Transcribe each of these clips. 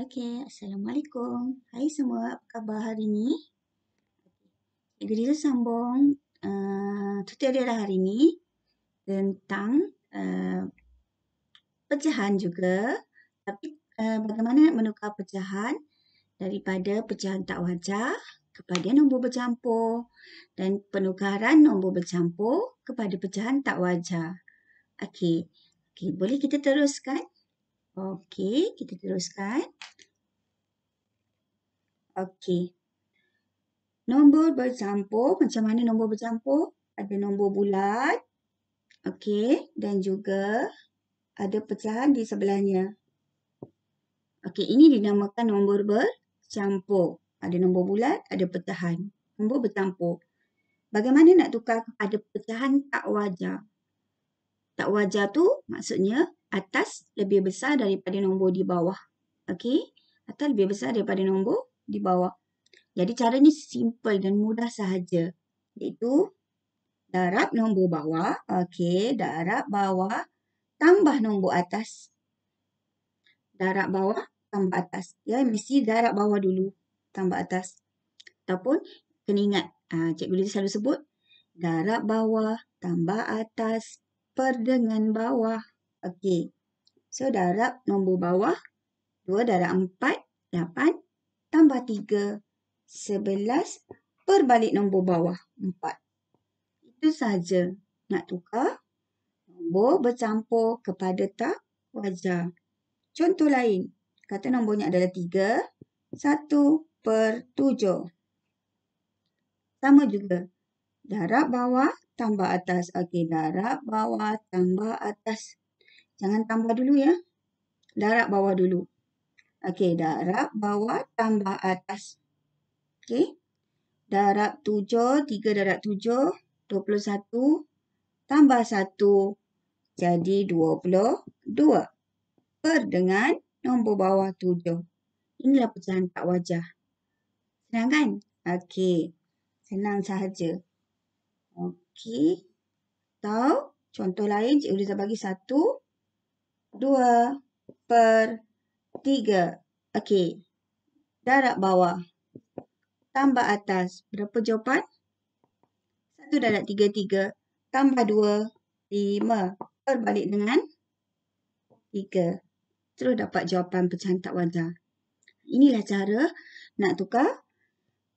Okey, Assalamualaikum. Hai semua, apa khabar hari ni? Cikgu Dila sambung uh, tutorial hari ni tentang uh, pecahan juga. Tapi uh, bagaimana menukar pecahan daripada pecahan tak wajar kepada nombor bercampur dan penukaran nombor bercampur kepada pecahan tak wajar. Okey, okay, boleh kita teruskan? Okey, kita teruskan. Okey. Nombor bercampur, macam mana nombor bercampur? Ada nombor bulat. Okey, dan juga ada pecahan di sebelahnya. Okey, ini dinamakan nombor bercampur. Ada nombor bulat, ada pecahan. Nombor bercampur. Bagaimana nak tukar Ada pecahan tak wajar? Tak wajar tu maksudnya atas lebih besar daripada nombor di bawah. Okey? Atas lebih besar daripada nombor di bawah. Jadi caranya simple dan mudah sahaja. Iaitu darab nombor bawah. Okey, darab bawah tambah nombor atas. Darab bawah tambah atas. Ya, mesti darab bawah dulu tambah atas. Ataupun kena ingat, uh, cikgu dia selalu sebut darab bawah tambah atas per dengan bawah. Okey. So darab nombor bawah. 2 darab 4, 8. Tambah 3, 11. Perbalik nombor bawah, 4. Itu saja. nak tukar. Nombor bercampur kepada tak wajar. Contoh lain. Kata nombornya adalah 3. 1 per 7. Sama juga. Darab bawah tambah atas. Okey, darab bawah tambah atas. Jangan tambah dulu ya. Darab bawah dulu. Okey, darab bawah tambah atas. Okey. Darab 7, 3 darab 7, 21 tambah 1 jadi 22. Per dengan nombor bawah 7. Inilah pecahan tak wajah. Senang kan? Okey. Senang sahaja. Okey. Tau contoh lain cikgu dah bagi 1 2 per 3. Okey. Darab bawah. Tambah atas. Berapa jawapan? 1 darab 3, 3. Tambah 2, 5. Berbalik dengan 3. Terus dapat jawapan pecahan tak wajar. Inilah cara nak tukar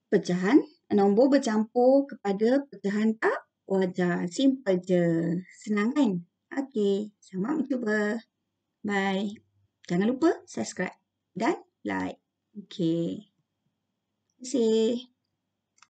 pecahan. Nombor bercampur kepada pecahan tak wajar. Simple je. Senang kan? Okey. Selamat mencuba. Bye. Jangan lupa subscribe dan like. Okay. See.